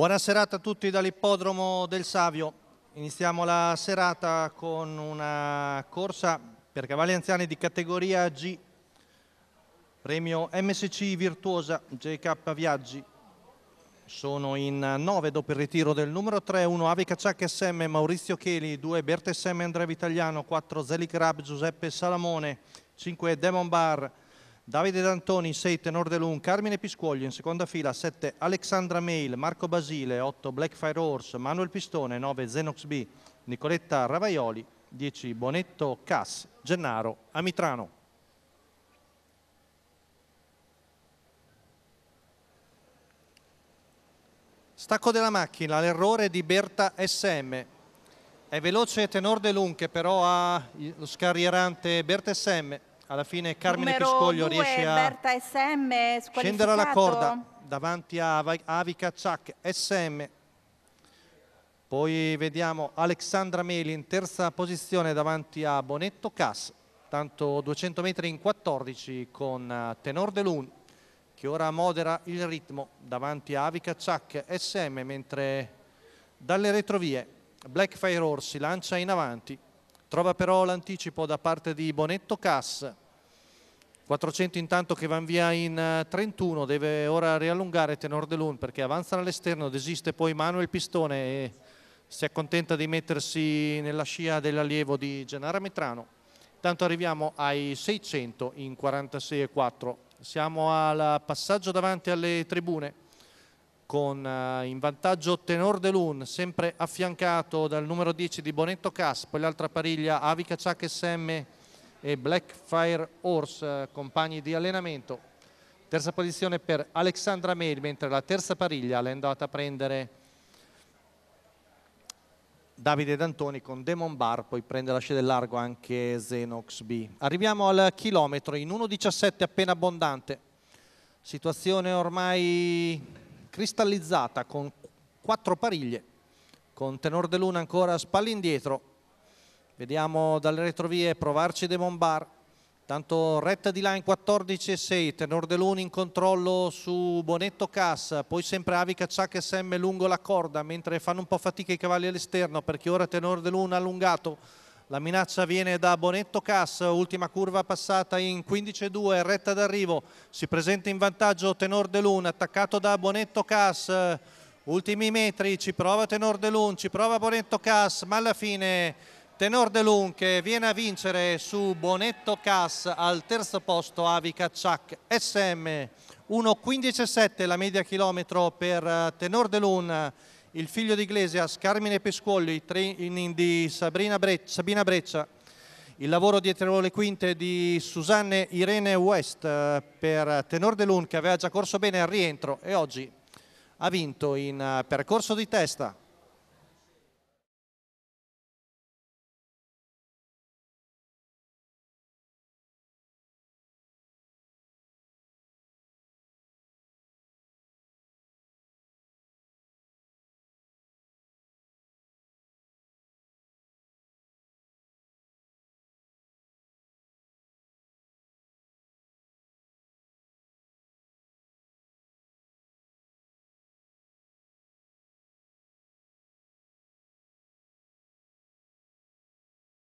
Buona serata a tutti dall'ippodromo del Savio. Iniziamo la serata con una corsa per cavalli anziani di categoria G. Premio MSC Virtuosa JK Viaggi. Sono in 9 dopo il ritiro del numero 3, 1 Avi Cacciac SM, Maurizio Cheli, 2 SM, Andrea Vitaliano, 4 Zelic Rab, Giuseppe Salamone, 5 Demon Bar, Davide D'Antoni in 6 Tenor de Lun, Carmine Piscuoglio in seconda fila 7 Alexandra Mail, Marco Basile 8 Blackfire Horse, Manuel Pistone 9 Zenox B, Nicoletta Ravaioli 10 Bonetto Cass, Gennaro Amitrano. Stacco della macchina, l'errore di Berta SM. È veloce Tenor De Lun che però ha lo scarrierante Berta SM alla fine Carmine Numero Piscoglio due, riesce a scendere la corda davanti a Avica Ciac SM poi vediamo Alexandra Meli in terza posizione davanti a Bonetto Cas tanto 200 metri in 14 con eh, Tenor De Lune che ora modera il ritmo davanti a Avica Ciac SM mentre dalle retrovie Blackfire si lancia in avanti trova però l'anticipo da parte di Bonetto Cas 400 intanto che van via in 31, eh, deve ora riallungare Tenor De Lun perché avanza all'esterno, desiste poi Manuel Pistone e si accontenta di mettersi nella scia dell'allievo di Gennaro Metrano. Intanto arriviamo ai 600 in 46,4. Siamo al passaggio davanti alle tribune con eh, in vantaggio Tenor De Lun, sempre affiancato dal numero 10 di Bonetto Cas, poi l'altra pariglia Avica Ciac SM e Blackfire Horse, eh, compagni di allenamento. Terza posizione per Alexandra Mail, mentre la terza pariglia l'è andata a prendere Davide D'Antoni con Demon Bar, poi prende la scia del largo anche Zenox B. Arriviamo al chilometro in 1.17 appena abbondante, situazione ormai cristallizzata con quattro pariglie, con Tenor de Luna ancora spalle indietro, Vediamo dalle retrovie Provarci De Monbar. Tanto retta di là in 6 Tenor De Luni in controllo su Bonetto Cassa, poi sempre Avica, Ciac e Semme lungo la corda, mentre fanno un po' fatica i cavalli all'esterno perché ora Tenor De Luna allungato. La minaccia viene da Bonetto Cass, ultima curva passata in 15-2, retta d'arrivo, si presenta in vantaggio Tenor De Lun, attaccato da Bonetto Cass, ultimi metri, ci prova Tenor De Lun, ci prova Bonetto Cass, ma alla fine Tenor De Lun che viene a vincere su Bonetto Cass al terzo posto Avica Ciac SM 1.15.7 la media chilometro per eh, Tenor De Lun il figlio di Iglesias, Carmine Pescuoglio, i training di Bre Sabina Breccia, il lavoro dietro le quinte di Susanne Irene West eh, per Tenor De Lun che aveva già corso bene al rientro e oggi ha vinto in eh, percorso di testa.